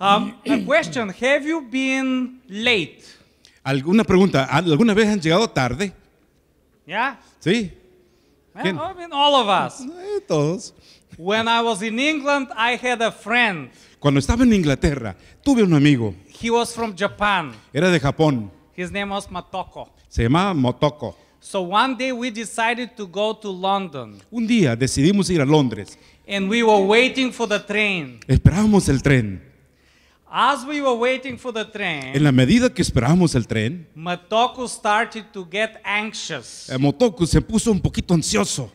Um, a question, have you been late? Alguna pregunta, ¿alguna vez han llegado tarde? Yeah. Sí. Well, I mean, all of us. Eh, todos. When I was in England, I had a friend. Cuando estaba en Inglaterra, tuve un amigo. He was from Japan. Era de Japón. His name was Motoko. Se llamaba Motoko. So one day we decided to go to London. Un día decidimos ir a Londres. And we were waiting for the train. Esperábamos el tren. As we were waiting for the train, en la medida que esperábamos el tren, Motoko started to get anxious. Eh, Motoko se puso un poquito ansioso.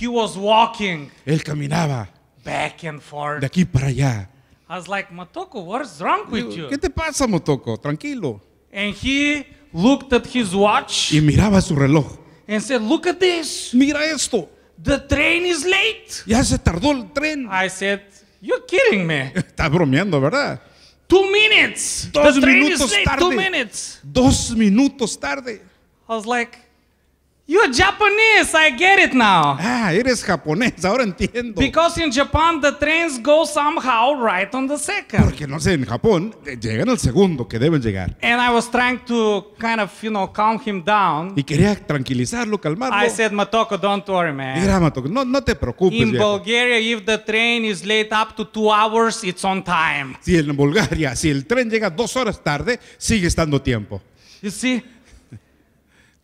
He was walking. Él caminaba. Back and forth. De aquí para allá. I was like, Motoko, what's wrong with you? ¿Qué te pasa, Motoko? Tranquilo. And he looked at his watch. Y miraba su reloj. And said, look at this. Mira esto. The train is late. Ya se tardó el tren. I said, you're kidding me. Está bromeando, ¿verdad? Two minutes. Dos The train minutos is late. tarde. Two minutes. Dos minutos tarde. I was like, You're Japanese, I get it now. Ah, eres japonés, ahora entiendo. Because in Japan the trains go somehow right on the second. Porque no sé, en Japón eh, llegan al segundo que deben llegar. And I was trying to kind of, you know, calm him down. Y quería tranquilizarlo, calmarlo. I said, Matoko, don't worry, man. Mira, Matoko, no, no te preocupes. In Bulgaria, if the train is late up to two hours, it's on time. Si en Bulgaria, si el tren llega dos horas tarde, sigue estando tiempo. You see?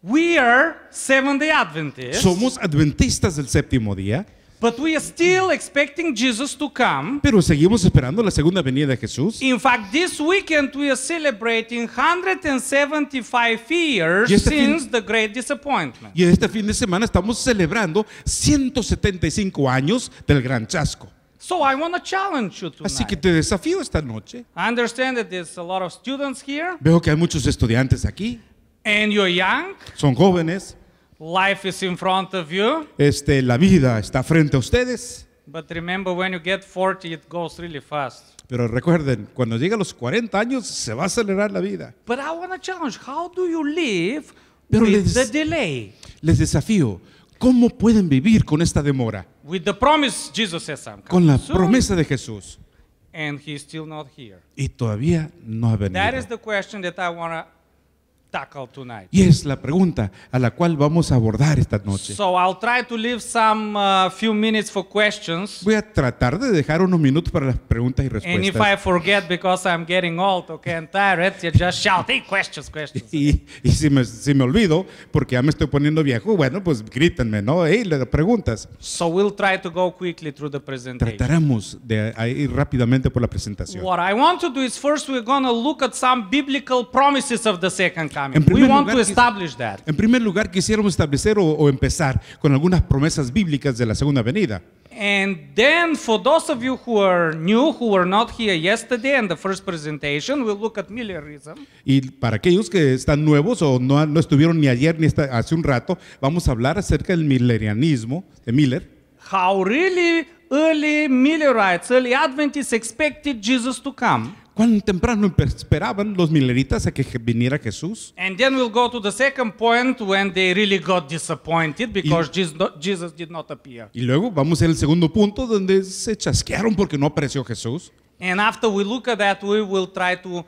We are Seventh-day Adventists. Somos adventistas del séptimo día. But we are still expecting Jesus to come. Pero seguimos esperando la segunda venida de Jesús. In fact, this weekend we are celebrating 175 years este since the great disappointment. Y este fin de semana estamos celebrando 175 años del gran chasco. So I want to challenge you tonight. Así que te desafío esta noche. I understand that there's a lot of students here. Veo que hay muchos estudiantes aquí and you're young, son jóvenes, life is in front of you, este, la vida está frente a ustedes. But remember, when you get 40, it goes really fast. Pero recuerden, cuando llegue a los 40 años se va a acelerar la vida. But I want to challenge, how do you live Pero with les, the delay? Les desafío, ¿cómo pueden vivir con esta demora? With the promise Jesus says I'm con la soon, promesa de Jesús. And he's still not here. Y todavía no ha venido. That is the question that I want to tackle tonight. Y es la pregunta a la cual vamos a abordar esta noche. So I'll try to leave some uh, few minutes for questions. Voy a tratar de dejar unos minutos para las preguntas y respuestas. And if I forget because I'm getting old, okay, and tired, you just shout, hey, questions, questions. Y, y si, me, si me olvido, porque ya me estoy poniendo viejo, bueno, pues grítenme, ¿no? Hey, le preguntas. So we'll try to go quickly through the presentation. Trataremos de ir rápidamente por la presentación. What I want to do is first we're going to look at some biblical promises of the second coming. We want to establish that. En primer lugar, quisiéramos establecer o, empezar con algunas promesas bíblicas de la segunda venida. And then, for those of you who are new, who were not here yesterday in the first presentation, we'll look at Millerism. Y para aquellos que están nuevos o no, no estuvieron ni ayer ni esta, hace un rato, vamos a hablar acerca del millerianismo de Miller. How really early Millerites, early Adventists expected Jesus to come cuán temprano esperaban los mileritas a que viniera Jesús. And then we'll go to the second point when they really got disappointed because y, Jesus did not appear. Y luego vamos al segundo punto donde se chasquearon porque no apareció Jesús. And after we look at that, we will try to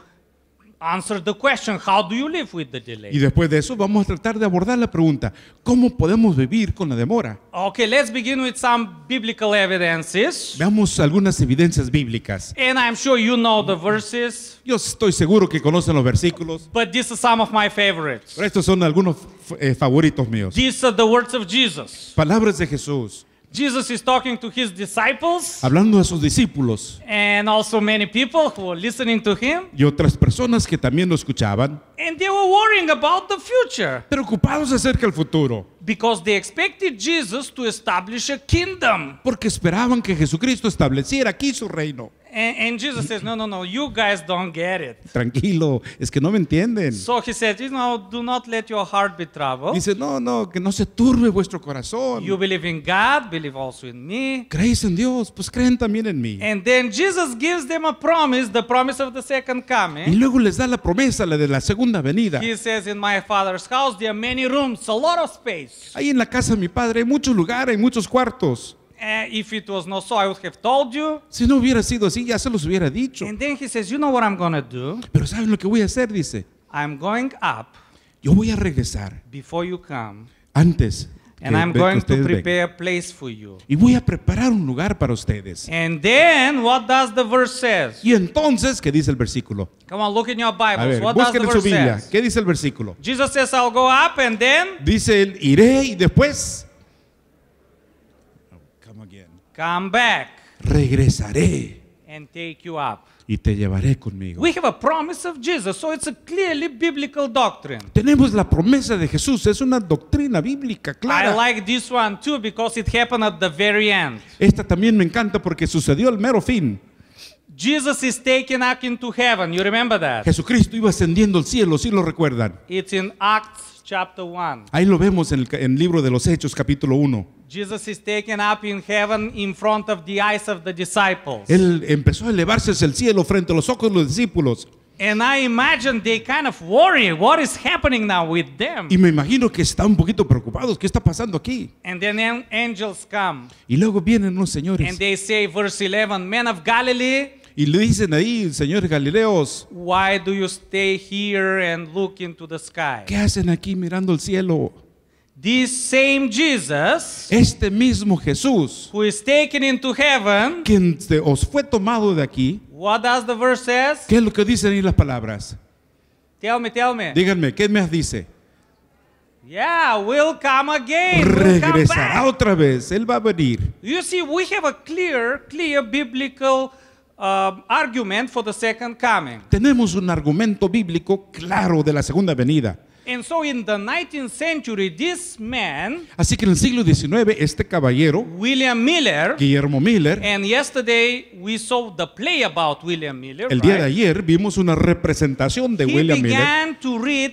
Answer the question, how do you live with the delay? Y después de eso vamos a tratar de abordar la pregunta, ¿cómo podemos vivir con la demora? Okay, let's begin with some biblical evidences. Veamos algunas evidencias bíblicas. And I'm sure you know the verses. Yo estoy seguro que conocen los versículos. But these are some of my favorites. estos son algunos eh, favoritos míos. These are the words of Jesus. Palabras de Jesús. Jesus is talking to his disciples. Hablando a sus discípulos. And also many people who were listening to him. Y otras personas que también lo escuchaban. And they were worrying about the future. Preocupados acerca del futuro. Because they expected Jesus to establish a kingdom. Porque esperaban que Jesucristo estableciera aquí su reino. And, and, Jesus says, no, no, no, you guys don't get it. Tranquilo, es que no me entienden. So he said, you know, do not let your heart be troubled. Dice, no, no, que no se turbe vuestro corazón. You believe in God, believe also in me. Creéis en Dios, pues creen también en mí. And then Jesus gives them a promise, the promise of the second coming. Y luego les da la promesa, la de la segunda venida. He says, in my father's house there are many rooms, a lot of space. Ahí en la casa de mi padre hay muchos lugares, hay muchos cuartos eh, if it was not so, I would have told you. Si no hubiera sido así, ya se los hubiera dicho. And then he says, you know what I'm gonna do? Pero ¿saben lo que voy a hacer? Dice. I'm going up. Yo voy a regresar. Before you come. Antes. And I'm going to prepare a place for you. Y voy a preparar un lugar para ustedes. And then what does the verse says? Y entonces, ¿qué dice el versículo? Come on, look in your Bible. what does the verse su Biblia. ¿Qué dice el versículo? Jesus says, I'll go up and then. Dice él, iré y después. Come back. Regresaré. And take you up. Y te llevaré conmigo. We have a promise of Jesus, so it's a clearly biblical doctrine. Tenemos la promesa de Jesús, es una doctrina bíblica clara. I like this one too because it happened at the very end. Esta también me encanta porque sucedió al mero fin. Jesus is taken up into heaven. You remember that? Jesucristo iba ascendiendo al cielo, si ¿sí lo recuerdan. It's in Acts chapter 1. Ahí lo vemos en el, en el libro de los Hechos capítulo 1. Él empezó a elevarse hacia el cielo frente a los ojos de los discípulos. Y me imagino que están un poquito preocupados, ¿qué está pasando aquí? Y luego vienen unos señores. y le dicen ahí, señores Galileos, sky? ¿Qué hacen aquí mirando el cielo? This same Jesus, este mismo Jesús, who is taken into heaven, quien os fue tomado de aquí, what does the verse says? ¿Qué es lo que dicen ahí las palabras? Tell me, tell me. Díganme, ¿qué me dice? Yeah, we'll come again. We'll Regresará come back. otra vez. Él va a venir. You see, we have a clear, clear biblical uh, argument for the second coming. Tenemos un argumento bíblico claro de la segunda venida. Así que en el siglo XIX este caballero William Miller, Guillermo Miller, el día de ayer vimos una representación de William Miller.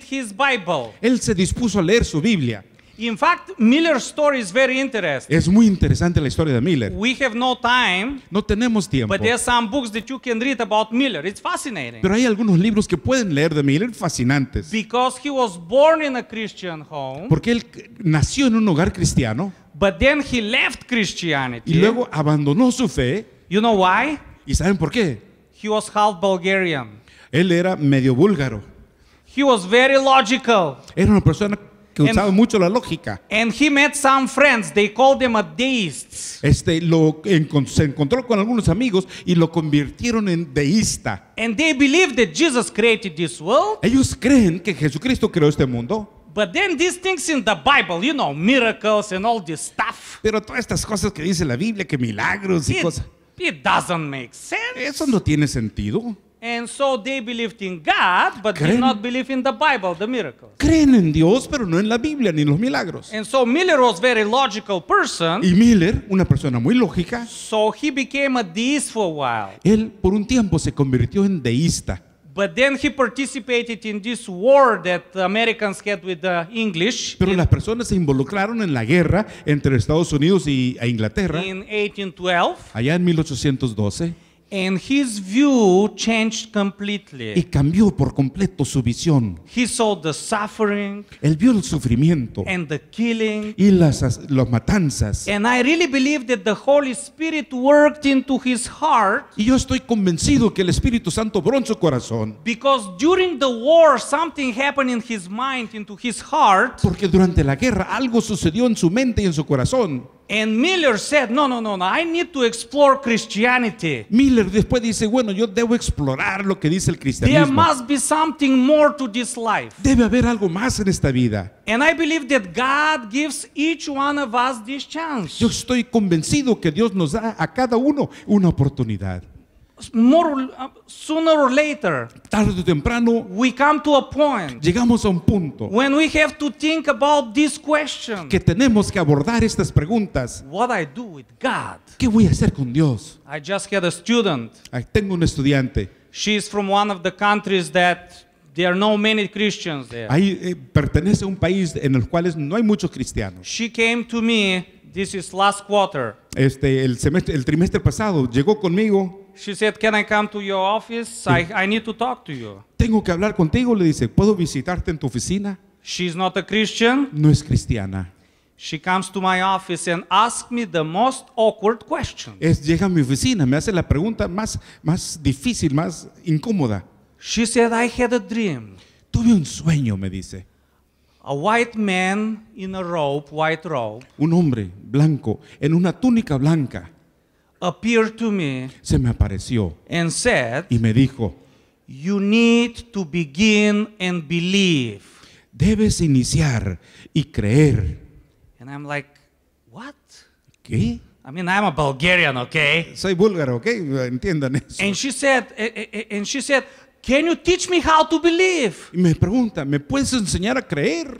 Él se dispuso a leer su Biblia. In fact, Miller's story is very interesting. Es muy interesante la historia de Miller. We have no time. No tenemos tiempo. But there are some books that you can read about Miller. It's fascinating. Pero hay algunos libros que pueden leer de Miller fascinantes. Because he was born in a Christian home. Porque él nació en un hogar cristiano. But then he left Christianity. Y luego abandonó su fe. You know why? ¿Y saben por qué? He was half Bulgarian. Él era medio búlgaro. He was very logical. Era una persona que and, mucho la lógica. And he met some friends, they called them deist Este lo en, se encontró con algunos amigos y lo convirtieron en deísta. And they believe that Jesus created this world. Ellos creen que Jesucristo creó este mundo. But then these things in the Bible, you know, miracles and all this stuff. Pero todas estas cosas que dice la Biblia, que milagros y it, cosas. It doesn't make sense. Eso no tiene sentido. And so they believed in God, but did not believe in the Bible, the miracles. Creen en Dios, pero no en la Biblia ni en los milagros. And so Miller was very logical person, Y Miller, una persona muy lógica, so he became a deist for a while. él por un tiempo se convirtió en deísta, But then he participated in this war that the Americans had with the English pero las personas se involucraron en la guerra entre Estados Unidos y, e Inglaterra, in 1812. allá en 1812, And his view changed completely. Y cambió por completo su visión. He saw the suffering. Él vio el sufrimiento. And the killing. Y las, las matanzas. And I really believe that the Holy Spirit worked into his heart. Y yo estoy convencido que el Espíritu Santo obró en su corazón. Because during the war something happened in his mind, into his heart. Porque durante la guerra algo sucedió en su mente y en su corazón. And Miller said, no, no, no, no, I need to explore Christianity. Miller después dice, bueno, yo debo explorar lo que dice el cristianismo. There must be something more to this life. Debe haber algo más en esta vida. And I believe that God gives each one of us this chance. Yo estoy convencido que Dios nos da a cada uno una oportunidad more, uh, sooner or later, tarde o temprano, we come to a point llegamos a un punto when we have to think about this question. que tenemos que abordar estas preguntas. What I do with God? ¿Qué voy a hacer con Dios? I just had a student. Tengo un estudiante. She is from one of the countries that There are no many Christians there. Ahí eh, pertenece a un país en el cual no hay muchos cristianos. She came to me, this is last quarter. Este el semestre el trimestre pasado llegó conmigo She said, "Can I come to your office? I, I need to talk to you." Tengo que hablar contigo, le dice. ¿Puedo visitarte en tu oficina? She's not a Christian. No es cristiana. She comes to my office and asks me the most awkward question. Es, llega a mi oficina, me hace la pregunta más, más difícil, más incómoda. She said, "I had a dream." Tuve un sueño, me dice. A white man in a robe, white robe. Un hombre blanco en una túnica blanca appeared to me se me apareció and said, y me dijo, You need to begin and believe. Debes iniciar y creer. And I'm like, What? ¿Qué? I mean, I'm a Bulgarian, okay? Soy búlgaro, okay? Entiendan eso. And she said, eh, eh, eh, and she said, Can you teach me how to believe? Y me pregunta, ¿me puedes enseñar a creer?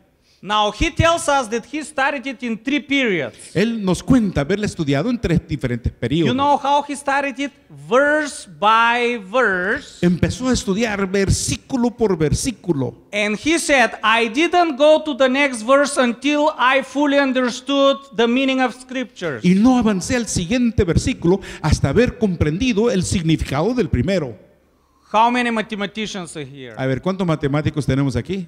Now he tells us that he started it in three periods. Él nos cuenta haberla estudiado en tres diferentes periodos. You know how he started it verse by verse. Empezó a estudiar versículo por versículo. And he said, I didn't go to the next verse until I fully understood the meaning of scriptures. Y no avancé al siguiente versículo hasta haber comprendido el significado del primero. How many mathematicians are here? A ver, ¿cuántos matemáticos tenemos aquí?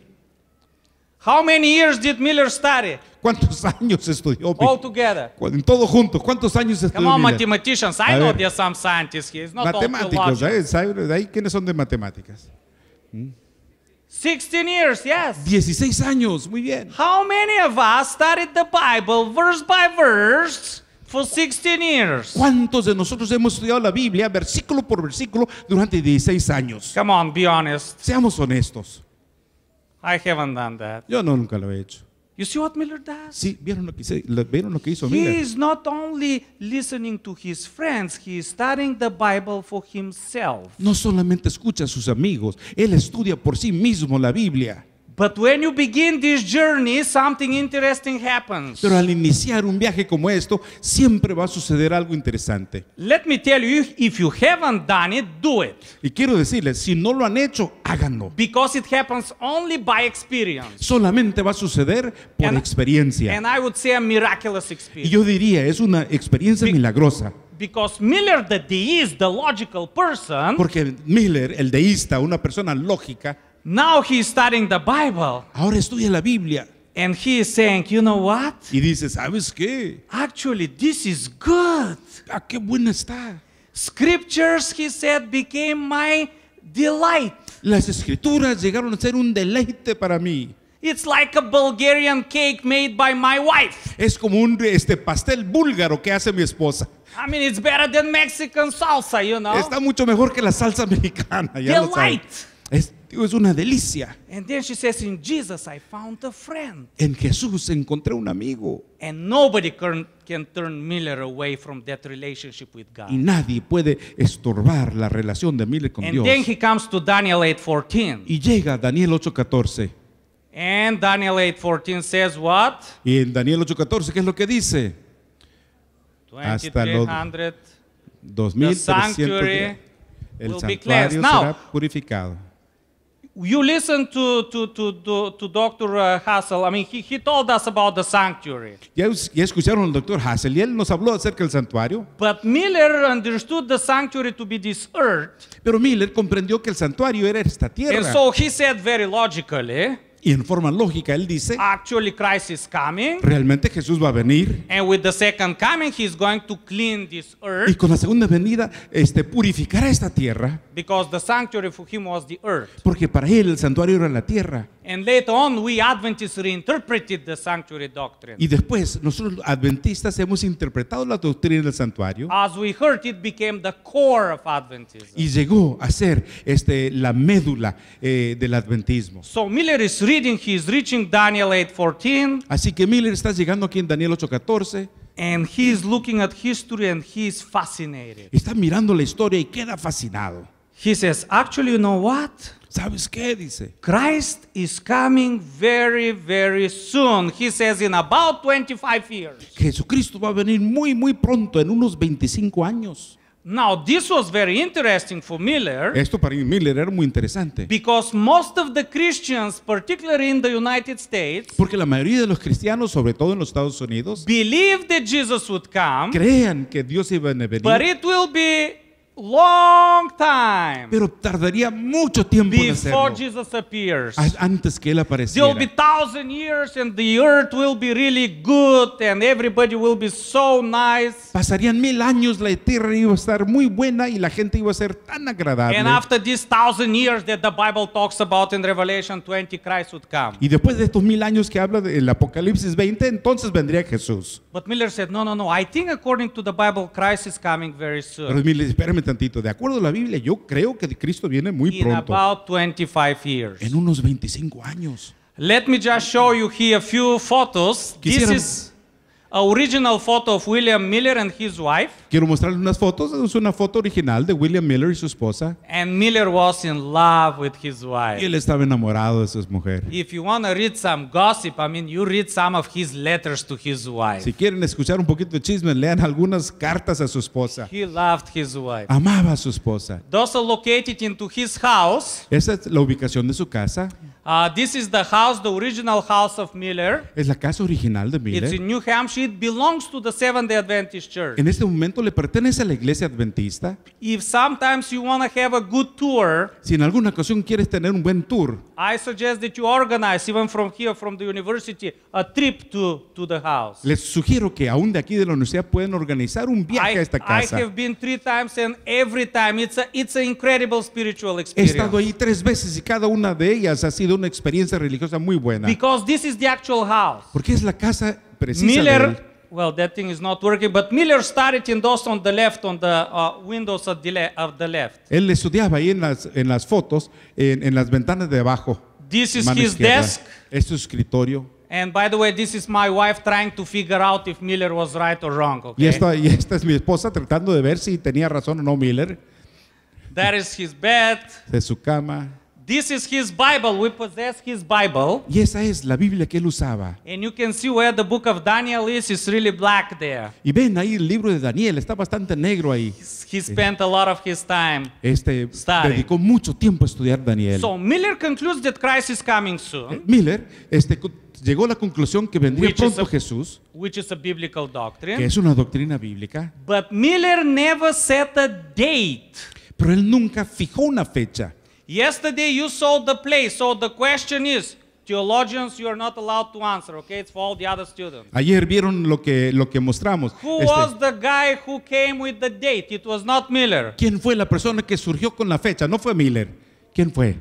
How many years did Miller study? ¿Cuántos años estudió All together. En todo junto, ¿cuántos años estudió Come on, Miller? mathematicians. I know there are some scientists here. It's not Matemáticos, all ¿eh? ¿De ahí quiénes son de matemáticas? ¿Mm? 16 years, yes. 16 años, muy bien. How many of us studied the Bible verse by verse? For 16 years. ¿Cuántos de nosotros hemos estudiado la Biblia versículo por versículo durante 16 años? Come on, be honest. Seamos honestos. I haven't done that. Yo no, nunca lo he hecho. You see what Miller does? Sí, ¿vieron lo que, hizo. ¿vieron lo que hizo Miller? He is not only listening to his friends, he is studying the Bible for himself. No solamente escucha a sus amigos, él estudia por sí mismo la Biblia. But when you begin this journey, something interesting happens. Pero al iniciar un viaje como esto, siempre va a suceder algo interesante. Let me tell you, if you haven't done it, do it. Y quiero decirles, si no lo han hecho, háganlo. Because it happens only by experience. Solamente va a suceder por experiencia. And I would say a miraculous experience. Y yo diría, es una experiencia milagrosa. Because Miller, the deist, the logical person, Porque Miller, el deista, una persona lógica, Now he's studying the Bible. Ahora estudia la Biblia. And he is saying, you know what? Y dice, ¿sabes qué? Actually, this is good. A ah, qué buena está. Scriptures, he said, became my delight. Las escrituras llegaron a ser un deleite para mí. It's like a Bulgarian cake made by my wife. Es como un este pastel búlgaro que hace mi esposa. I mean, it's better than Mexican salsa, you know. Está mucho mejor que la salsa mexicana, ya Delight. lo Digo, es una delicia. And then she says, in Jesus I found a friend. En Jesús encontré un amigo. And nobody can, can turn Miller away from that relationship with God. Y nadie puede estorbar la relación de Miller con and Dios. Then he comes to Daniel 8:14. Y llega Daniel 8:14. And Daniel 8:14 says what? Y en Daniel 8:14 qué es lo que dice? 2300, Hasta los 2300 el santuario será purificado you listen to, to, to, to, Dr. Uh, Hassel. I mean, he, he told us about the sanctuary. escucharon al doctor Hassel y él nos habló acerca del santuario. But Miller understood the sanctuary to be this earth. Pero Miller comprendió que el santuario era esta tierra. And so he said very logically. Y en forma lógica él dice, Realmente Jesús va a venir. Y con la segunda venida este purificará esta tierra. Porque para él el santuario era la tierra. And later on, we Adventists reinterpreted the sanctuary doctrine. Y después nosotros adventistas hemos interpretado la doctrina del santuario. As we heard, it became the core of Adventism. Y llegó a ser este la médula eh, del adventismo. So Miller is reading, he is reaching Daniel 8:14. Así que Miller está llegando aquí en Daniel 8:14. And he is looking at history and he is fascinated. Está mirando la historia y queda fascinado. He says, actually, you know what? ¿Sabes qué? Dice. Christ is coming very, very soon. He says in about 25 years. Jesucristo va a venir muy, muy pronto, en unos 25 años. Now, this was very interesting for Miller. Esto para Miller era muy interesante. Because most of the Christians, particularly in the United States, porque la mayoría de los cristianos, sobre todo en los Estados Unidos, believe that Jesus would come. Creen que Dios iba a venir. But it will be long time pero tardaría mucho tiempo en before Jesus appears. antes que él There will be thousand years and the earth will be really good and everybody will be so nice. Pasarían mil años, la tierra iba a estar muy buena y la gente iba a ser tan agradable. And after these thousand years that the Bible talks about in Revelation 20, Christ would come. Y después de estos mil años que habla del Apocalipsis 20, entonces vendría Jesús. But Miller said, no, no, no. I think according to the Bible, Christ is coming very soon. Pero Miller, espérame tantito. De acuerdo a la Biblia, yo creo que Cristo viene muy in pronto. About 25 years. En unos 25 años. Let me just show you here a few photos. This is a original photo of William Miller and his wife. Quiero mostrarles unas fotos. Es una foto original de William Miller y su esposa. And Miller was in love with his wife. Y él estaba enamorado de su mujer. If you want to read some gossip, I mean, you read some of his letters to his wife. Si quieren escuchar un poquito de chisme, lean algunas cartas a su esposa. He loved his wife. Amaba a su esposa. Those are located into his house. Esa es la ubicación de su casa. Uh, this is the house, the original house of Miller. Es la casa original de Miller. It's in New Hampshire. It belongs to the Seventh Day Adventist Church. En este momento le pertenece a la iglesia adventista, si en alguna ocasión quieres tener un buen tour, Les sugiero que aún de aquí de la universidad pueden organizar un viaje a esta casa. He estado ahí tres veces y cada una de ellas ha sido una experiencia religiosa muy buena. Porque es la casa precisa well, that thing is not working. But Miller started in those on the left, on the uh, windows of the, of the left. Él estudiaba ahí en las, en las fotos, en, en las ventanas de abajo. This is his izquierda. desk. Es su escritorio. And by the way, this is my wife trying to figure out if Miller was right or wrong. Okay? Y, esta, y esta es mi esposa tratando de ver si tenía razón o no Miller. That is his bed. De su cama. This is his Bible. We possess his Bible. Y esa es la Biblia que él usaba. And you can see where the book of Daniel is. It's really black there. Y ven ahí el libro de Daniel, está bastante negro ahí. He spent a lot of his time este studying. dedicó mucho tiempo a estudiar Daniel. So Miller concludes that Christ is coming soon. Eh, Miller este llegó a la conclusión que vendría pronto a, Jesús, which is a biblical doctrine. que es una doctrina bíblica. But Miller never set a date. Pero él nunca fijó una fecha. Yesterday you sold the place, so the question is, theologians you are not allowed to answer, okay? It's for all the other students. Ayer vieron lo que lo que mostramos. Who este, was the guy who came with the date? It was not Miller. ¿Quién fue la persona que surgió con la fecha? No fue Miller. ¿Quién fue?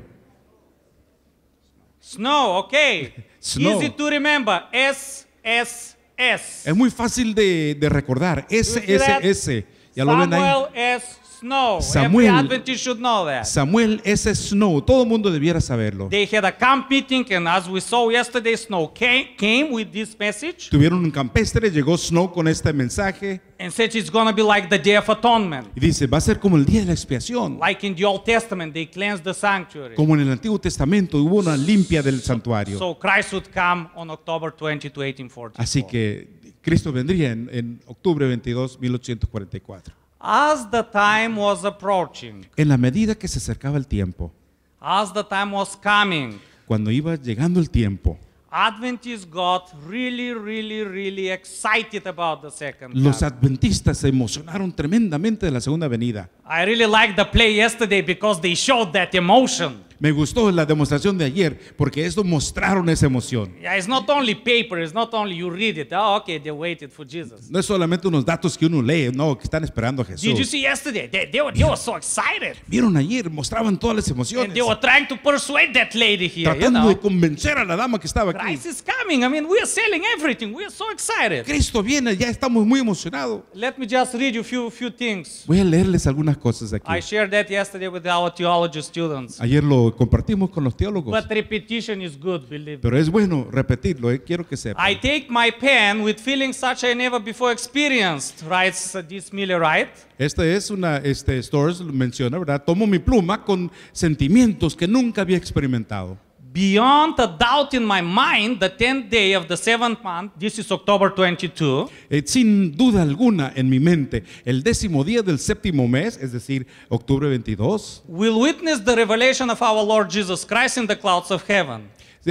Snow, okay. Snow. Easy to remember. S S S. Es muy fácil de, de recordar. S S S. Ya Samuel lo ven ahí. S. Snow. Samuel, Every Adventist should know that. Samuel es Snow. Todo el mundo debiera saberlo. They had a camp meeting and as we saw yesterday, Snow came, came with this message. Tuvieron un campestre, llegó Snow con este mensaje. And said it's going to be like the day of atonement. Y dice, va a ser como el día de la expiación. Like in the Old Testament, they cleansed the sanctuary. Como en el Antiguo Testamento hubo una limpia del santuario. So Christ would come on October 20 to 1844. Así que Cristo vendría en, en octubre 22, 1844. As the time was approaching, en la medida que se acercaba el tiempo, as the time was coming, cuando iba llegando el tiempo, Adventists got really, really, really excited about the second coming. Los adventistas se emocionaron tremendamente de la segunda venida. I really liked the play yesterday because they showed that emotion. Me gustó la demostración de ayer porque esto mostraron esa emoción. Yeah, it's not only paper, it's not only you read it. Oh, okay, they waited for Jesus. No es solamente unos datos que uno lee, no, que están esperando a Jesús. Did you see yesterday? They, they, were, they were so excited. Vieron ayer, mostraban todas las emociones. And they were trying to persuade that lady here. Tratando you know? de convencer a la dama que estaba aquí. Christ is coming. I mean, we are selling everything. We are so excited. Cristo viene, ya estamos muy emocionados. Let me just read you few few things. Voy a leerles algunas cosas aquí. I shared that yesterday with our theology students. Ayer lo compartimos con los teólogos. But repetition is good, believe Pero es bueno repetirlo, eh, quiero que sepa. I take my pen with feelings such I never before experienced, writes this uh, Miller, right? Esta es una, este Storrs menciona, ¿verdad? Tomo mi pluma con sentimientos que nunca había experimentado beyond a doubt in my mind, the 10th day of the 7th month, this is October 22. Eh, sin duda alguna en mi mente, el décimo día del séptimo mes, es decir, octubre 22, will witness the revelation of our Lord Jesus Christ in the clouds of heaven.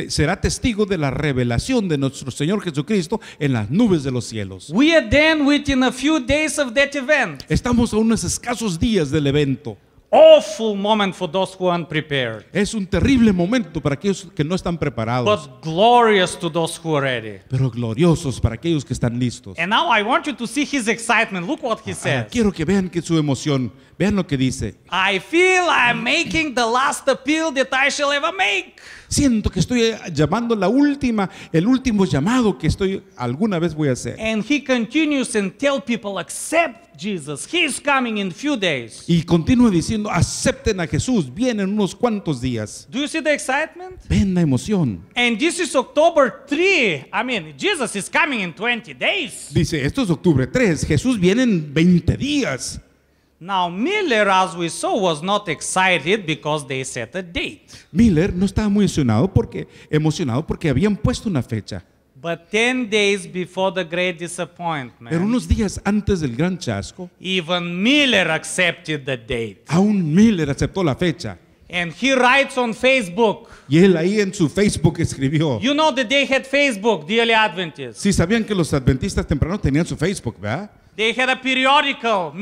será testigo de la revelación de nuestro Señor Jesucristo en las nubes de los cielos. We are then within a few days of that event. Estamos a unos escasos días del evento awful moment for those who aren't prepared. Es un terrible momento para aquellos que no están preparados. But glorious to those who are ready. Pero gloriosos para aquellos que están listos. And now I want you to see his excitement. Look what he ah, ah, says. Quiero que vean que su emoción. Vean lo que dice. I feel I'm making the last appeal that I shall ever make. Siento que estoy eh, llamando la última, el último llamado que estoy alguna vez voy a hacer. And he continues and tell people accept Jesus. He's coming in few days. Y continúa diciendo acepten a Jesús, viene en unos cuantos días. Do you see the excitement? Ven la emoción. And this is October 3. I mean, Jesus is coming in 20 days. Dice, esto es octubre 3, Jesús viene en 20 días. Now Miller, as we saw, was not excited because they set a date. Miller no estaba muy emocionado porque emocionado porque habían puesto una fecha. But 10 days before the great disappointment. Pero unos días antes del gran chasco. Even Miller accepted the date. Aún Miller aceptó la fecha. And he writes on Facebook. Y él ahí en su Facebook escribió. You know that they had Facebook, the early Adventists. Sí, sabían que los adventistas temprano tenían su Facebook, ¿verdad? They had a periodical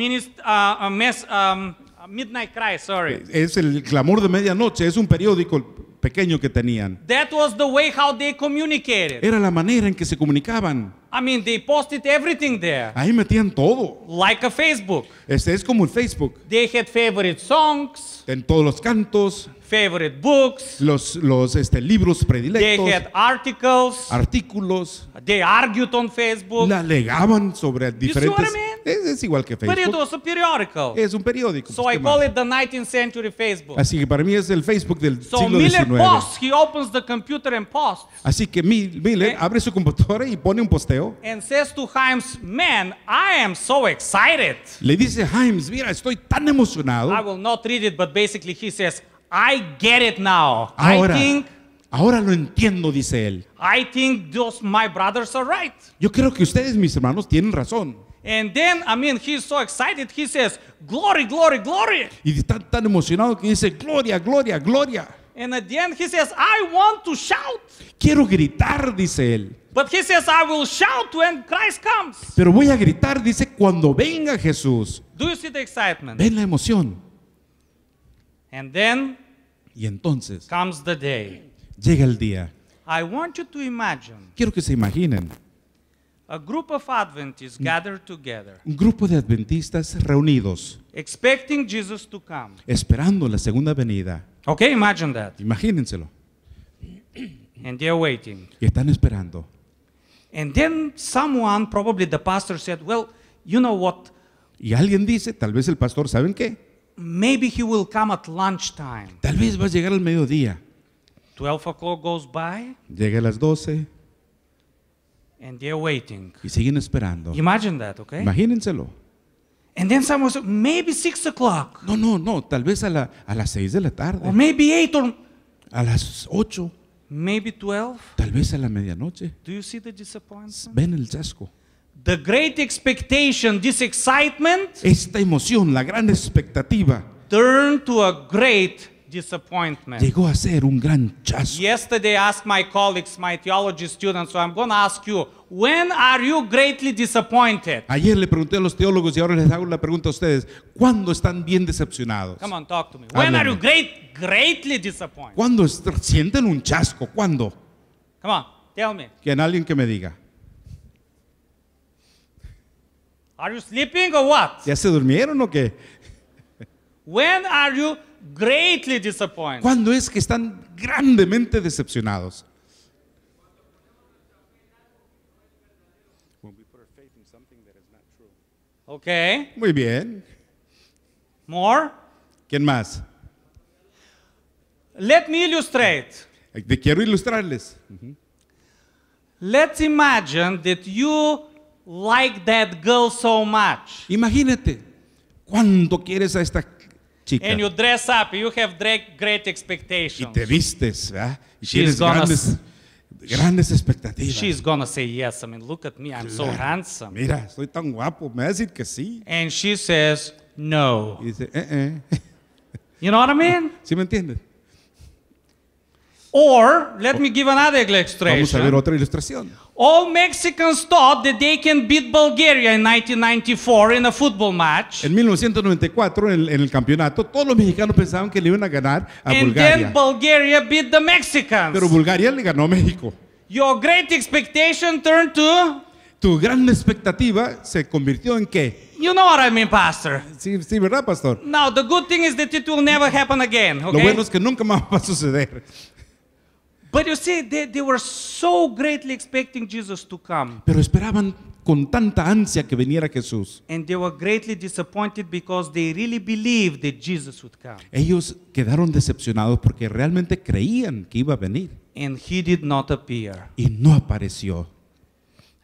uh, a mess, um, midnight cry, sorry. Es el clamor de medianoche, es un periódico pequeño que tenían. That was the way how they communicated. Era la manera en que se comunicaban. I mean, they posted everything there. Ahí metían todo. Like a Facebook. Este es como el Facebook. They had favorite songs. En todos los cantos. Favorite books. Los, los este, libros predilectos. They had articles. Artículos. They argued on Facebook. La alegaban sobre diferentes. Es, es, igual que Facebook. Pero es un periódico. Es un periódico. So pues, I call it the 19th century Facebook. Así que para mí es el Facebook del so siglo Miller XIX. Posts, he opens the computer and posts. Así que Miller okay. Eh. abre su computadora y pone un posteo. Timoteo and says to Himes, "Man, I am so excited." Le dice Himes, "Mira, estoy tan emocionado." I will not read it, but basically he says, "I get it now. Ahora, I think Ahora lo entiendo, dice él. I think those my brothers are right. Yo creo que ustedes, mis hermanos, tienen razón. And then, I mean, he's so excited, he says, glory, glory, glory. Y está tan emocionado que dice, gloria, gloria, gloria. And at the end he says, I want to shout. Quiero gritar, dice él. But he says, I will shout when Christ comes. Pero voy a gritar, dice, cuando venga Jesús. Do you see the excitement? Ven la emoción. And then y entonces comes the day. Llega el día. I want you to imagine. Quiero que se imaginen. A group of Adventists mm. gathered together, un grupo de adventistas reunidos, expecting Jesus to come. esperando la segunda venida. Okay, imagine that. Imagínenselo. And they're waiting. Y están esperando. And then someone, probably the pastor, said, "Well, you know what? Y alguien dice, tal vez el pastor, ¿saben qué? Maybe he will come at lunchtime." Tal vez va a llegar al mediodía. 12 o'clock goes by. Llega a las 12. And they're waiting. Y siguen esperando. Imagine that, okay? Imagínenselo. And then someone said, maybe six o'clock. No, no, no, tal vez a, la, a las 6 de la tarde. Or maybe eight or a las ocho Maybe twelve Tal vez a la medianoche. Do you see the disappointment? Ven el chasco. The great expectation, this excitement. Esta emoción, la gran expectativa. Turn to a great disappointment. Llegó a ser un gran chazo. Yesterday I asked my colleagues, my theology students, so I'm going to ask you, when are you greatly disappointed? Ayer le pregunté a los teólogos y ahora les hago la pregunta a ustedes, ¿cuándo están bien decepcionados? Come on, talk to me. When Háblame. are you great, greatly disappointed? ¿Cuándo sienten un chasco? ¿Cuándo? Come on, tell me. Que alguien que me diga. Are you sleeping or what? ¿Ya se durmieron o qué? When are you greatly disappointed. ¿Cuándo es que están grandemente decepcionados? Okay. Muy bien. More. ¿Quién más? Let me illustrate. Te quiero ilustrarles. Let's imagine that you like that girl so much. Imagínate cuánto quieres a esta chica. And you dress up, you have great expectations. Y te vistes, ¿verdad? Y tienes grandes, grandes expectativas. She's gonna say yes. I mean, look at me, I'm claro. so handsome. Mira, soy tan guapo, me va a decir que sí. And she says no. Y dice, eh, eh. You know what I mean? ¿Sí me entiendes? Or, let me give another illustration. Vamos a ver otra ilustración. All Mexicans thought that they can beat Bulgaria in 1994 in a football match. En 1994 en el, campeonato todos los mexicanos pensaban que le iban a ganar a And Bulgaria. Then Bulgaria beat the Mexicans. Pero Bulgaria le ganó a México. Your great expectation turned to tu gran expectativa se convirtió en qué? You know what I mean, pastor. Sí, sí, verdad, pastor. Now the good thing is that it will never happen again, okay? Lo bueno es que nunca más va a suceder. But you see, they, they were so greatly expecting Jesus to come. Pero esperaban con tanta ansia que viniera Jesús. And they were greatly disappointed because they really believed that Jesus would come. Ellos quedaron decepcionados porque realmente creían que iba a venir. And he did not appear. Y no apareció.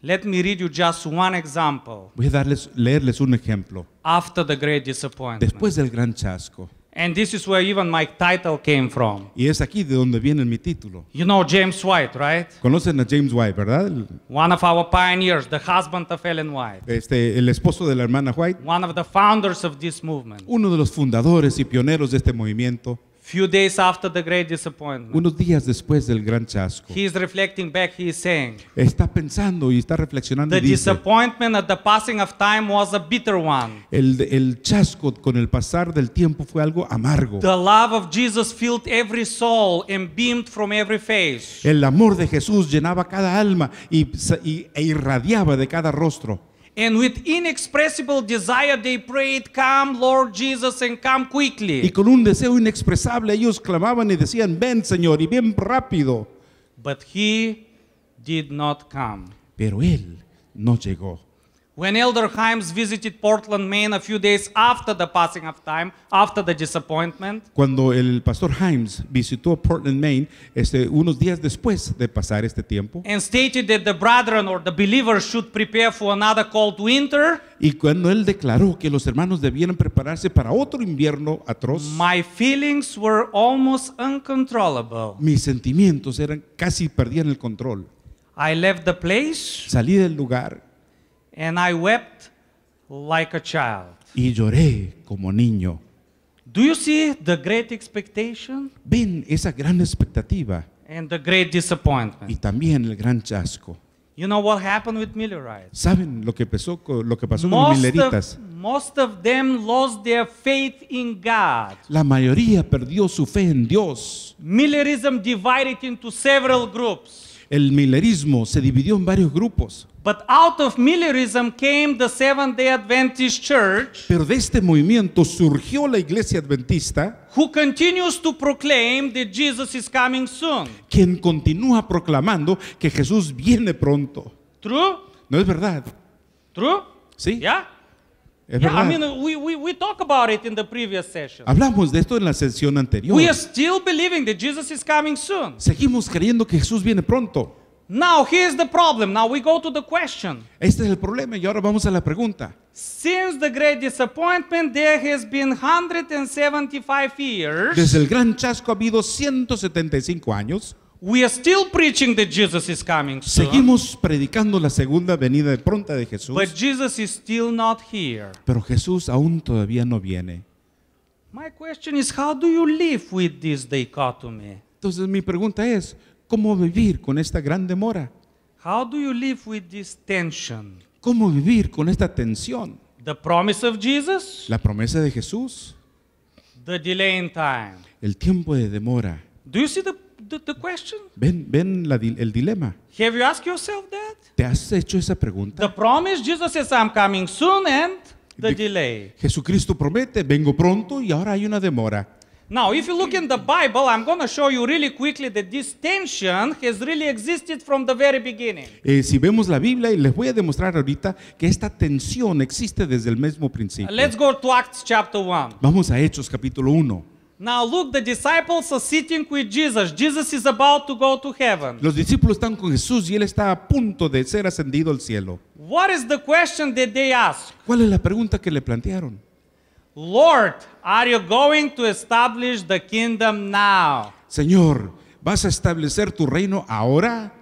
Let me read you just one example. Voy a darles, leerles un ejemplo. After the great disappointment. Después del gran chasco. And this is where even my title came from. Y es aquí de donde viene mi título. You know James White, right? Conocen a James White, ¿verdad? One of our pioneers, the husband of Ellen White. Este, el esposo de la hermana White. One of the founders of this movement. Uno de los fundadores y pioneros de este movimiento. Few days after the great disappointment. Unos días después del gran chasco. He is reflecting back, he is saying. Está pensando y está reflexionando the y dice. Disappointment at the passing of time was a bitter one. El, el chasco con el pasar del tiempo fue algo amargo. The love of Jesus filled every soul and beamed from every face. El amor de Jesús llenaba cada alma y, y e irradiaba de cada rostro. And with inexpressible desire they prayed, "Come, Lord Jesus, and come quickly." Y con un deseo inexpresable ellos clamaban y decían, "Ven, Señor, y ven rápido." But he did not come. Pero él no llegó. When Elder Himes visited Portland, Maine a few days after the passing of time, after the disappointment, Cuando el pastor Himes visitó Portland, Maine, este, unos días después de pasar este tiempo, and stated that the brethren or the believers should prepare for another cold winter, y cuando él declaró que los hermanos debieran prepararse para otro invierno atroz, my feelings were almost uncontrollable. mis sentimientos eran casi perdían el control. I left the place, salí del lugar And I wept like a child. Y lloré como niño. Do you see the great expectation? Ven esa gran expectativa. And the great disappointment. Y también el gran chasco. You know what happened with Millerites? ¿Saben lo que pasó, lo que pasó most con los Milleritas? Of, most of them lost their faith in God. La mayoría perdió su fe en Dios. Millerism divided into several groups el millerismo se dividió en varios grupos. Pero de este movimiento surgió la Iglesia Adventista. Quien continúa proclamando que Jesús viene pronto. True? No es verdad. True? Sí. Ya. Es yeah, verdad. I mean, we, we, we talk about it in the previous session. Hablamos de esto en la sesión anterior. We are still believing that Jesus is coming soon. Seguimos creyendo que Jesús viene pronto. Now here's the problem. Now we go to the question. Este es el problema y ahora vamos a la pregunta. Since the great disappointment there has been 175 years. Desde el gran chasco ha habido 175 años. We are still preaching that Jesus is coming soon, Seguimos predicando la segunda venida de pronta de Jesús. But Jesus is still not here. Pero Jesús aún todavía no viene. My question is how do you live with this dichotomy? Entonces mi pregunta es, ¿cómo vivir con esta gran demora? How do you live with this tension? ¿Cómo vivir con esta tensión? The promise of Jesus? La promesa de Jesús. The delay in time. El tiempo de demora. Do you see the the, the question? ¿Ven, ven la, el dilema? Have you asked yourself that? ¿Te has hecho esa pregunta? The promise Jesus says I'm coming soon and the De, delay. Jesucristo promete, vengo pronto y ahora hay una demora. Now, if you look in the Bible, I'm going to show you really quickly that this tension has really existed from the very beginning. Eh, si vemos la Biblia, y les voy a demostrar ahorita que esta tensión existe desde el mismo principio. Let's go to Acts chapter 1. Vamos a Hechos capítulo 1. Now look, the disciples are sitting with Jesus. Jesus is about to go to heaven. Los discípulos están con Jesús y él está a punto de ser ascendido al cielo. What is the question that they ask? ¿Cuál es la pregunta que le plantearon? Lord, are you going to establish the kingdom now? Señor, ¿vas a establecer tu reino ahora?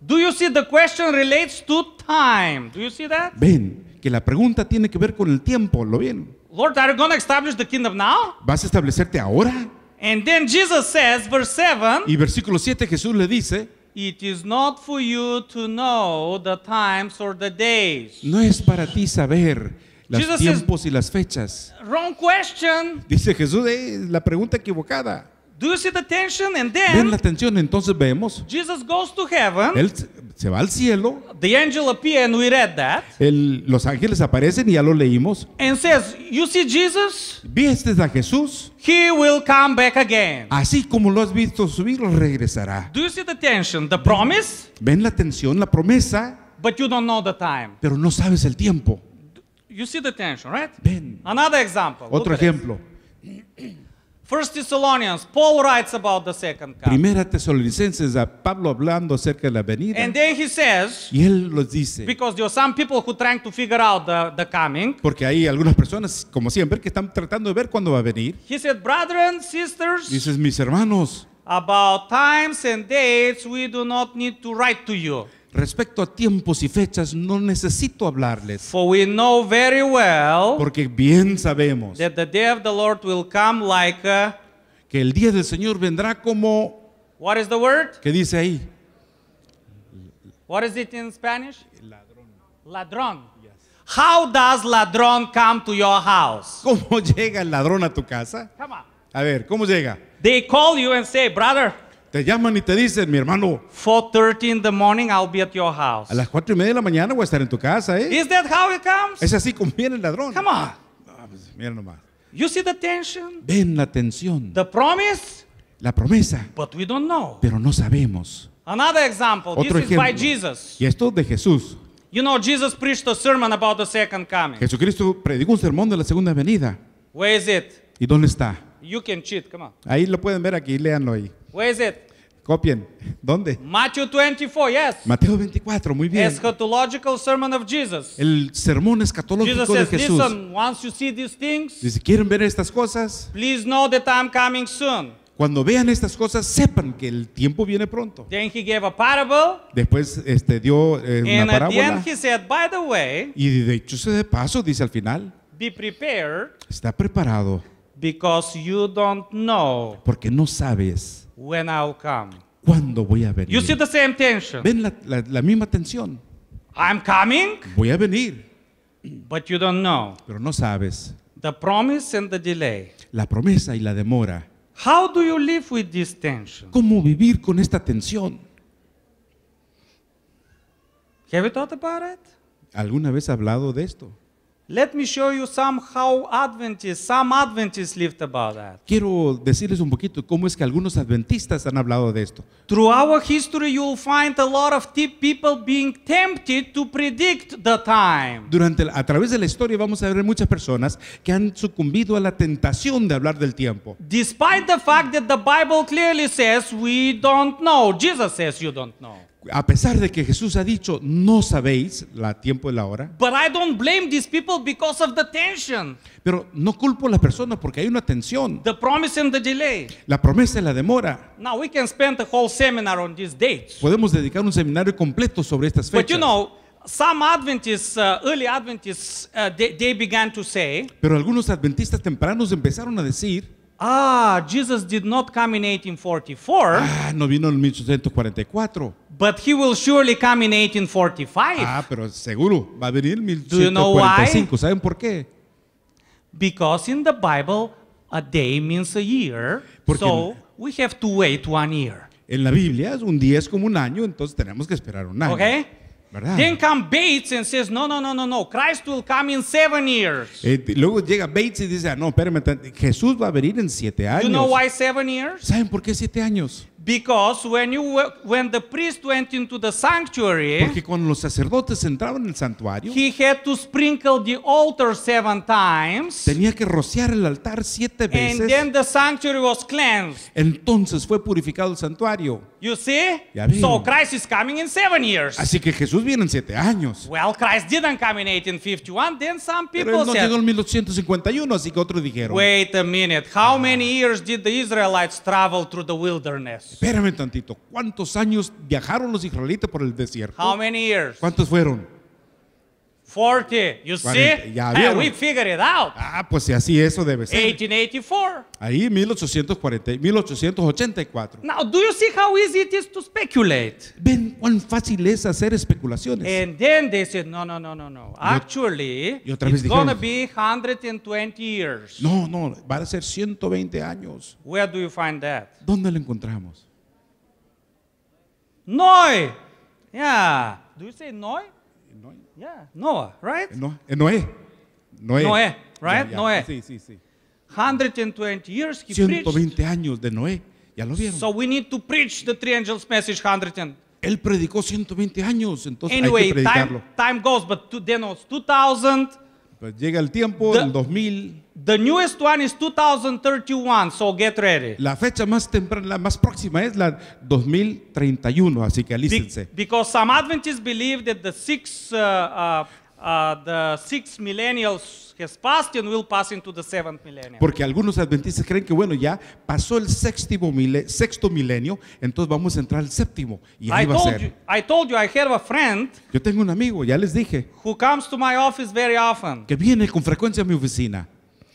Do you see the question relates to time? Do you see that? Ven, que la pregunta tiene que ver con el tiempo, ¿lo ven? Lord, are you going to establish the kingdom now? ¿Vas a establecerte ahora? And then Jesus says, verse 7, Y versículo 7 Jesús le dice, It is not for you to know the times or the days. no es para ti saber los tiempos y las fechas. Wrong question. Dice Jesús, "Eh, la pregunta equivocada. Do you see the tension? And then, ¿Ven la tensión? Entonces vemos. Jesus goes to heaven. Él se va al cielo. The angel appear and we read that. El, los ángeles aparecen y ya lo leímos. And says, you see Jesus? ¿Viste a Jesús? He will come back again. Así como lo has visto subir, regresará. Do you see the tension? The promise? ¿Ven la tensión? La promesa. But you don't know the time. Pero no sabes el tiempo. You see the tension, right? Ven. Another example. Otro ejemplo. First Thessalonians, Paul writes about the second coming. Primera Tesalonicenses, a Pablo hablando acerca de la venida. And then he says, y él lo dice, because there are some people who trying to figure out the, the coming. Porque hay algunas personas, como siempre, que están tratando de ver cuándo va a venir. He said, brethren, sisters. Dices, mis hermanos. About times and dates, we do not need to write to you. Respecto a tiempos y fechas, no necesito hablarles. porque bien sabemos que el día del Señor vendrá como the word? ¿Qué dice ahí? What is it in Ladrón. Ladrón. How does ladrón come to your house? ¿Cómo llega el ladrón a tu casa? A ver, ¿cómo llega? They call you and say, "Brother, te llaman y te dicen, mi hermano. 4:30 in the morning, I'll be at your house. A las 4 y media de la mañana voy a estar en tu casa, ¿eh? Is that how it comes? Es así como viene el ladrón. Come on. Ah, pues, mira nomás. You see the tension? Ven la tensión. The promise? La promesa. But we don't know. Pero no sabemos. Another example. Otro This ejemplo. Is by Jesus. Y esto de Jesús. You know, Jesus preached a sermon about the second coming. Jesucristo predicó un sermón de la segunda venida. Where is it? ¿Y dónde está? You can cheat, come on. Ahí lo pueden ver aquí, léanlo ahí. Where is it? Copien. ¿Dónde? Matthew 24, yes. Mateo 24, muy bien. Eschatological sermon of Jesus. El sermón escatológico Jesus de Jesús. Jesús. Listen, once you see these things, Dice, ¿quieren ver estas cosas? Please know that I'm coming soon. Cuando vean estas cosas, sepan que el tiempo viene pronto. Then he gave a parable, Después este, dio eh, and una at the parábola. end he said, by the way, Y de hecho, de paso, dice al final, be prepared está preparado Because you don't know Porque no sabes when I'll come. cuándo voy a venir. You see the same tension. Ven la, la, la misma tensión. I'm coming, Voy a venir, but you don't know. pero no sabes The promise and the delay. la promesa y la demora. How do you live with this tension? ¿Cómo vivir con esta tensión? Have you thought about it? ¿Alguna vez has hablado de esto? Let me show you some Adventists, some Adventists lived about that. Quiero decirles un poquito cómo es que algunos adventistas han hablado de esto. Through our history you'll find a lot of people being tempted to predict the time. Durante a través de la historia vamos a ver muchas personas que han sucumbido a la tentación de hablar del tiempo. Despite the fact that the Bible clearly says we don't know. Jesus says you don't know a pesar de que Jesús ha dicho, no sabéis la tiempo y la hora. Pero no culpo a las personas porque hay una tensión. delay. La promesa y la demora. Podemos dedicar un seminario completo sobre estas fechas. Pero algunos adventistas tempranos empezaron a decir. Ah, Jesus did not come in 1844. Ah, no vino en 1844. But he will surely come in 1845. Ah, pero seguro va a venir en 1845. Do you know why? ¿Saben por qué? Because in the Bible a day means a year. Porque so we have to wait one year. En la Biblia un día es como un año, entonces tenemos que esperar un año. Okay? ¿verdad? Then come Bates and says, no, no, no, no, no, Christ will come in seven years. Eh, luego llega Bates y dice, ah, no, espérame, Jesús va a venir en siete años. You know why seven years? ¿Saben por qué siete años? Because when you when the priest went into the sanctuary, porque cuando los sacerdotes entraban en el santuario, he had to sprinkle the altar seven times. Tenía que rociar el altar siete veces. And then the sanctuary was cleansed. Entonces fue purificado el santuario. You see? So Christ is coming in seven years. Así que Jesús viene en siete años. Well, Christ didn't come in 1851. Then some people Pero él no said, llegó en 1851, así que otros dijeron. Wait a minute. How many years did the Israelites travel through the wilderness? Espérame tantito. ¿Cuántos años viajaron los israelitas por el desierto? How many years? ¿Cuántos fueron? 40, you 40. see? Ya eh, vieron. And we figured it out. Ah, pues si así eso debe ser. 1884. Ahí 1840, 1884. Now, do you see how easy it is to speculate? Ven cuán fácil es hacer especulaciones. And then they said, no, no, no, no, no. Actually, y otra vez it's going to be 120 years. No, no, va a ser 120 años. Where do you find that? ¿Dónde lo encontramos? Noi. Yeah. Do you say Noi? Yeah, Noah, right? No, eh, Noé. Noé. Noé, right? Yeah, yeah. Noé. Sí, sí, sí. 120 years he 120 preached. años de Noé. Ya lo vieron. So we need to preach the three angels message 100 Él predicó 120 años, entonces anyway, hay que predicarlo. Time, time goes, but to, then 2000 pues llega el tiempo, the, el 2000. The newest one is 2031, so get ready. La fecha más temprana, la más próxima es la 2031, así que alístense. Be, because some Adventists believe that the six uh, uh, Uh, the six millennials has passed and will pass into the seventh millennium. Porque algunos adventistas creen que bueno, ya pasó el sexto mile, sexto milenio, entonces vamos a entrar al séptimo y ahí va a ser. I told you I have a friend. Yo tengo un amigo, ya les dije. Who comes to my office very often. Que viene con frecuencia a mi oficina.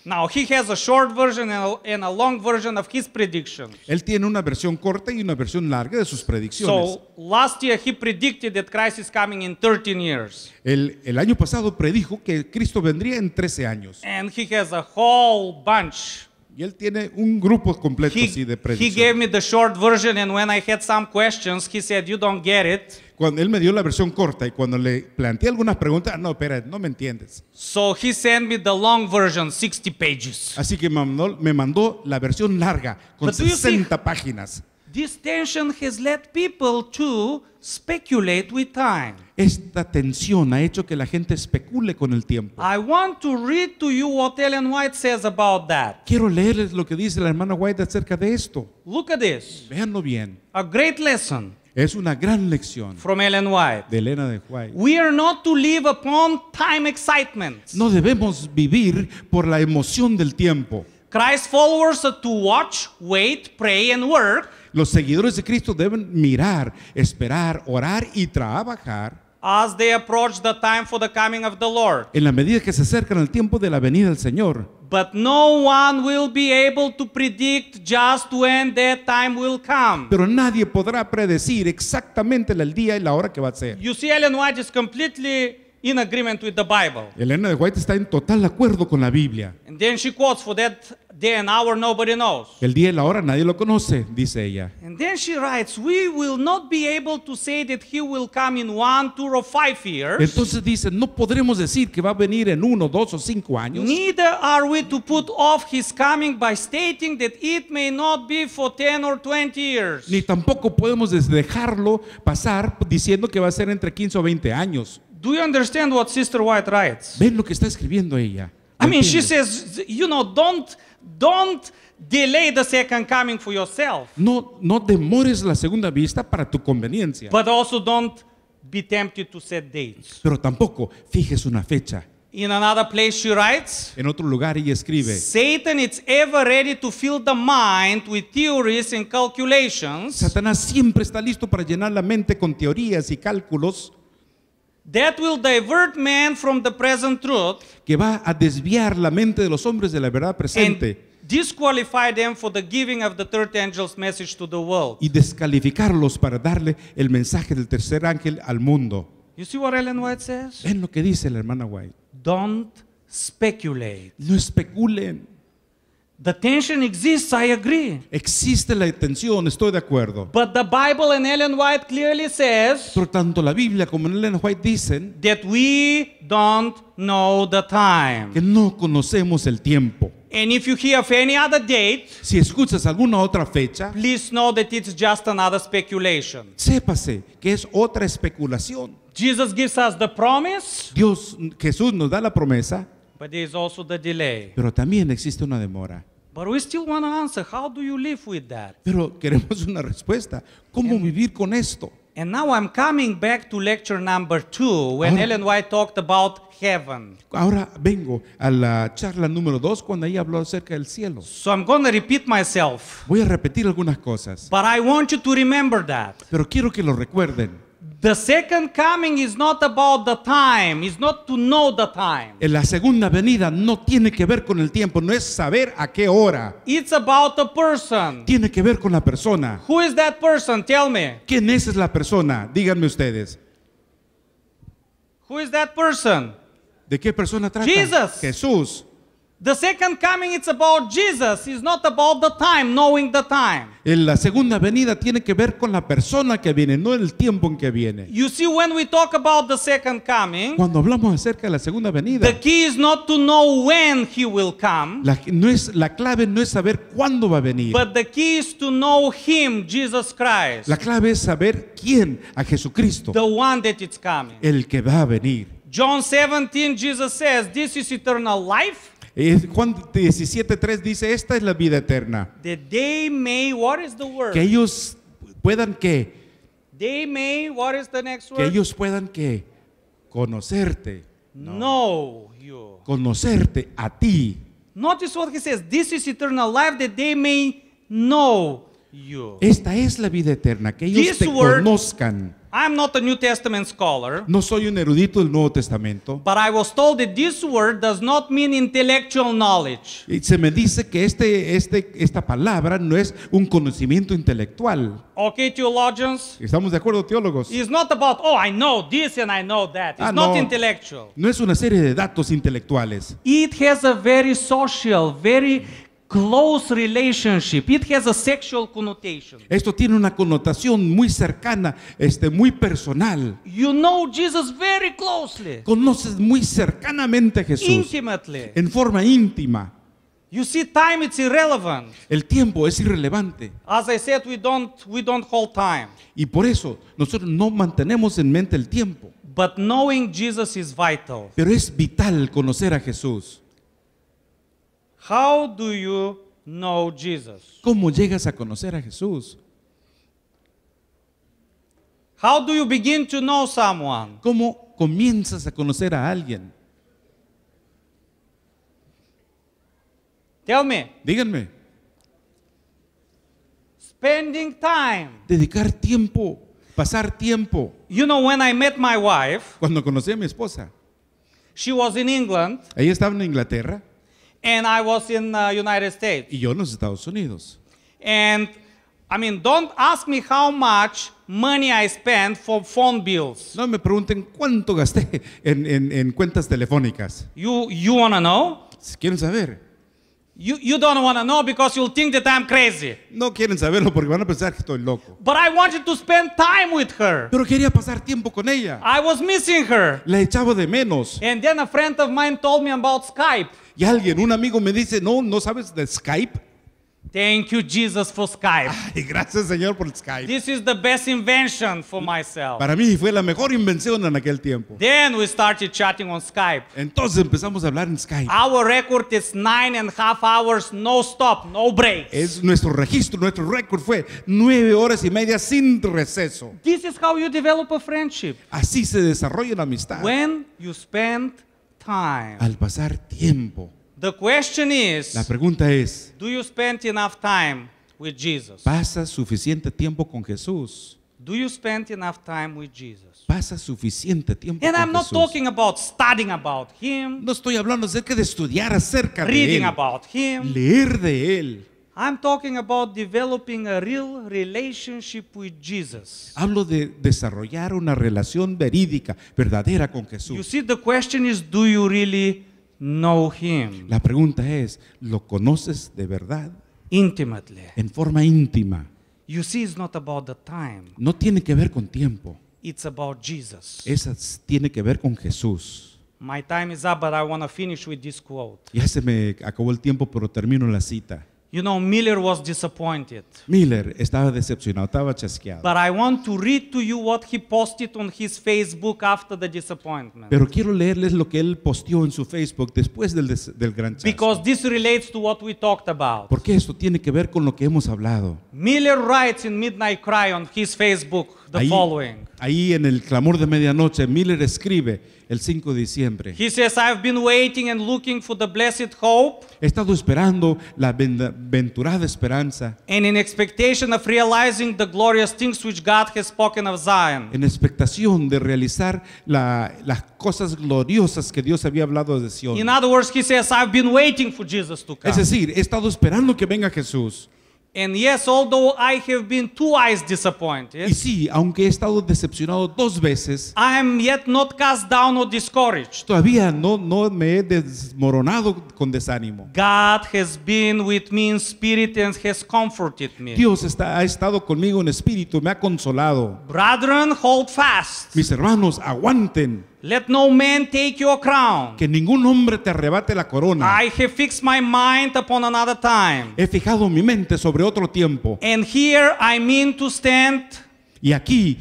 Now he has a short version and a, long version of his predictions. Él tiene una versión corta y una versión larga de sus predicciones. So last year he predicted that Christ is coming in 13 years. El, el año pasado predijo que Cristo vendría en 13 años. And he has a whole bunch y él tiene un grupo completo he, sí, de predicaciones. He gave me the short version and when I had some questions, he said, you don't get it. Cuando él me dio la versión corta y cuando le planteé algunas preguntas, ah, no, espera, no me entiendes. So he sent me the long version, 60 pages. Así que me mandó, me mandó la versión larga con But 60 see, páginas. This tension has led people to speculate with time. Esta tensión ha hecho que la gente especule con el tiempo. I want to read to you what Ellen White says about that. Quiero leerles lo que dice la hermana White acerca de esto. Look at this. Veanlo bien. A great lesson. Es una gran lección From Ellen White. de Elena de White. We are not to live upon time excitement. No debemos vivir por la emoción del tiempo. Christ followers to watch, wait, pray and work. Los seguidores de Cristo deben mirar, esperar, orar y trabajar. As they approach the time for the coming of the Lord. En la medida que se acercan al tiempo de la venida del Señor. But no one will be able to predict just when that time will come. Pero nadie podrá predecir exactamente el día y la hora que va a ser. You see, Ellen White is completely in agreement with the Bible. Elena de White está en total acuerdo con la Biblia. And then she quotes for that day and hour nobody knows. El día y la hora nadie lo conoce, dice ella. And then she writes, we will not be able to say that he will come in one, two or five years. Entonces dice, no podremos decir que va a venir en uno, dos o cinco años. Neither are we to put off his coming by stating that it may not be for 10 or 20 years. Ni tampoco podemos dejarlo pasar diciendo que va a ser entre 15 o 20 años. Do you understand what Sister White writes? ¿Ven lo que está escribiendo ella? I mean, she says, you know, don't, don't delay the second coming for yourself. No, no demores la segunda vista para tu conveniencia. But also don't be tempted to set dates. Pero tampoco fijes una fecha. In another place she writes, en otro lugar ella escribe, Satan is ever ready to fill the mind with theories and calculations. Satanás siempre está listo para llenar la mente con teorías y cálculos que va a desviar la mente de los hombres de la verdad presente. Y descalificarlos para darle el mensaje del tercer ángel al mundo. Ellen White ¿Ven lo que dice la hermana White? Don't speculate. No especulen. The tension exists, I agree. Existe la tensión, estoy de acuerdo. But the Bible and Ellen White clearly says Pero tanto la Biblia como Ellen White dicen that we don't know the time. que no conocemos el tiempo. And if you hear of any other date, si escuchas alguna otra fecha, please know that it's just another speculation. Sépase que es otra especulación. Jesus gives us the promise. Dios Jesús nos da la promesa. But there is also the delay. Pero también existe una demora. But we still want to answer, how do you live with that? Pero queremos una respuesta. ¿Cómo And- vivir con esto? And now I'm coming back to lecture number two when Ahora- Ellen White talked about heaven. Ahora vengo a la charla número 2 cuando ella habló acerca del cielo. So I'm going to repeat myself, Voy a repetir algunas cosas, but I want you to remember that. pero quiero que lo recuerden. The La segunda venida no tiene que ver con el tiempo, no es saber a qué hora. It's about person. Tiene que ver con la persona. Who is that person? Tell me. ¿Quién es esa persona? Díganme ustedes. Who is that person? ¿De qué persona trata? Jesús. The second coming it's about Jesus, it's not about the time, knowing the time. En eh, la segunda venida tiene que ver con la persona que viene, no el tiempo en que viene. You see when we talk about the second coming, cuando hablamos acerca de la segunda venida, the key is not to know when he will come. La, no es, la clave no es saber cuándo va a venir. But the key is to know him, Jesus Christ. La clave es saber quién, a Jesucristo. The one that it's coming. El que va a venir. John 17 Jesus says, this is eternal life. Juan 17:3 dice, "Esta es la vida eterna." That they may what is the word? Que ellos puedan que They may what is the next word? Que ellos puedan que conocerte. No. you. Conocerte a ti. Notice what he says, this is eternal life that they may know you. Esta es la vida eterna, que ellos This te word, conozcan. I'm not a New Testament scholar. No soy un erudito del Nuevo Testamento. But I was told that this word does not mean intellectual knowledge. Y se me dice que este, este, esta palabra no es un conocimiento intelectual. Okay, theologians. Estamos de acuerdo, teólogos. It's not about oh I know this and I know that. It's ah, not no. intellectual. No es una serie de datos intelectuales. It has a very social, very close relationship. It has a sexual connotation. Esto tiene una connotación muy cercana, este, muy personal. You know Jesus very closely. Conoces muy cercanamente a Jesús. Intimately. En forma íntima. You see, time it's irrelevant. El tiempo es irrelevante. As I said, we don't, we don't hold time. Y por eso nosotros no mantenemos en mente el tiempo. But knowing Jesus is vital. Pero es vital conocer a Jesús. How do you know Jesus? ¿Cómo llegas a conocer a Jesús? How do you begin to know someone? ¿Cómo comienzas a conocer a alguien? Tell me. Díganme. Spending time. Dedicar tiempo, pasar tiempo. You know when I met my wife, cuando conocí a mi esposa, she was in England. Ella estaba en Inglaterra. And I was in the uh, United States. Y yo en los Estados Unidos. And I mean, don't ask me how much money I spent for phone bills. No me pregunten cuánto gasté en, en, en cuentas telefónicas. You you wanna know? ¿Quieren saber? You, you don't want to know because you'll think that I'm crazy. No quieren saberlo porque van a pensar que estoy loco. But I wanted to spend time with her. Pero quería pasar tiempo con ella. I was missing her. La echaba de menos. And then a friend of mine told me about Skype. Y alguien, un amigo me dice, "No, no sabes de Skype." Thank you, Jesus, for Skype. Ay, gracias, Señor, por Skype. This is the best invention for myself. Para mí fue la mejor invención en aquel tiempo. Then we started chatting on Skype. Entonces empezamos a hablar en Skype. Our record is nine and a half hours, no stop, no break. Es nuestro registro, nuestro récord fue nueve horas y media sin receso. This is how you develop a friendship. Así se desarrolla la amistad. When you spend time. Al pasar tiempo. The question is, La pregunta es, do you spend enough time with Jesus? ¿pasas suficiente tiempo con Jesús? Do you spend enough time with Jesus? Pasa suficiente tiempo And con I'm not Jesús. talking about studying about him, No estoy hablando acerca de estudiar acerca de reading él, about him. leer de él. I'm talking about developing a real relationship with Jesus. Hablo de desarrollar una relación verídica, verdadera con You see, the question is, do you really know him. La pregunta es, ¿lo conoces de verdad? Intimately. En forma íntima. You see, it's not about the time. No tiene que ver con tiempo. It's about Jesus. Eso tiene que ver con Jesús. My time is up, but I want to finish with this quote. Ya se me acabó el tiempo, pero termino la cita. You know, Miller was disappointed. Miller estaba decepcionado, estaba chasqueado. But I want to read to you what he posted on his Facebook after the disappointment. Pero quiero leerles lo que él posteó en su Facebook después del, del gran chasco. Because this relates to what we talked about. Porque esto tiene que ver con lo que hemos hablado. Miller writes in Midnight Cry on his Facebook the following. Ahí en el clamor de medianoche Miller escribe el 5 de diciembre. He says I've been waiting and looking for the blessed hope. He estado esperando la bienaventurada esperanza. And in expectation of realizing the glorious things which God has spoken of Zion. En expectación de realizar la, las cosas gloriosas que Dios había hablado de Sion. In other words, he says, I've been waiting for Jesus to come. Es decir, he estado esperando que venga Jesús. And yes, although I have been twice disappointed, y sí, aunque he estado decepcionado dos veces, I am yet not cast down or discouraged. Todavía no, no me he desmoronado con desánimo. God has been with me in spirit and has comforted me. Dios está, ha estado conmigo en espíritu, me ha consolado. Brethren, hold fast. Mis hermanos, aguanten. Let no man take your crown. Que ningún hombre te arrebate la corona. I have fixed my mind upon another time. He fijado mi mente sobre otro tiempo. And here I mean to stand. Y aquí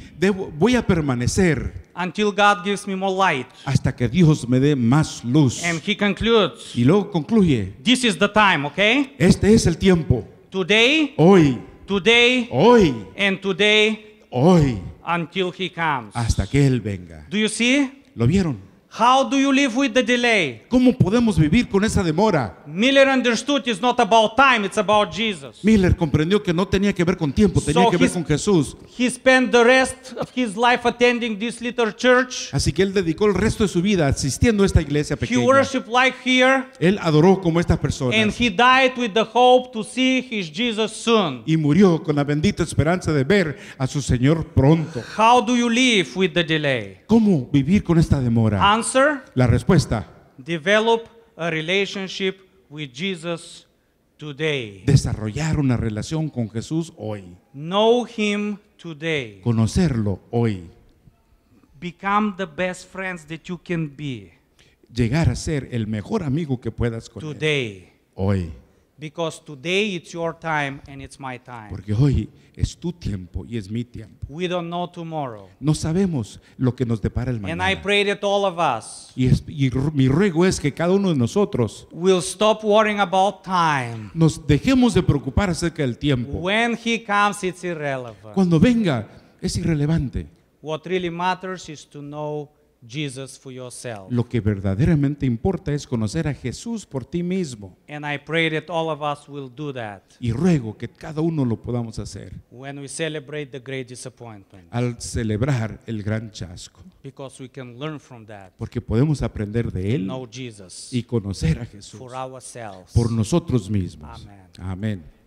voy a permanecer. Until God gives me more light. Hasta que Dios me dé más luz. And he concludes. Y luego concluye. This is the time, okay? Este es el tiempo. Today. Hoy. Today. Hoy. And today. Hoy. Until he comes. Hasta que él venga. Do you see? ¿Lo vieron? How do you live with the delay? ¿Cómo podemos vivir con esa demora? Miller understood it's not about time, it's about Jesus. Miller comprendió que no tenía que ver con tiempo, tenía so que ver con Jesús. He spent the rest of his life attending this little church. Así que él dedicó el resto de su vida asistiendo a esta iglesia pequeña. He worshiped like here. Él adoró como estas personas. And he died with the hope to see his Jesus soon. Y murió con la bendita esperanza de ver a su Señor pronto. How do you live with the delay? ¿Cómo vivir con esta demora? answer, la respuesta, develop a relationship with Jesus today. Desarrollar una relación con Jesús hoy. Know him today. Conocerlo hoy. Become the best friends that you can be. Llegar a ser el mejor amigo que puedas con today. Él. Hoy. Because today it's your time and it's my time. Porque hoy es tu tiempo y es mi tiempo. We don't know tomorrow. No sabemos lo que nos depara el mañana. And I pray that all of us y, es, y mi ruego es que cada uno de nosotros will stop worrying about time. nos dejemos de preocupar acerca del tiempo. When he comes, it's irrelevant. Cuando venga, es irrelevante. What really matters is to know lo que verdaderamente importa es conocer a Jesús por ti mismo. Y ruego que cada uno lo podamos hacer. Al celebrar el gran chasco. Porque podemos aprender de él. Y conocer a Jesús. Por nosotros mismos. Amén.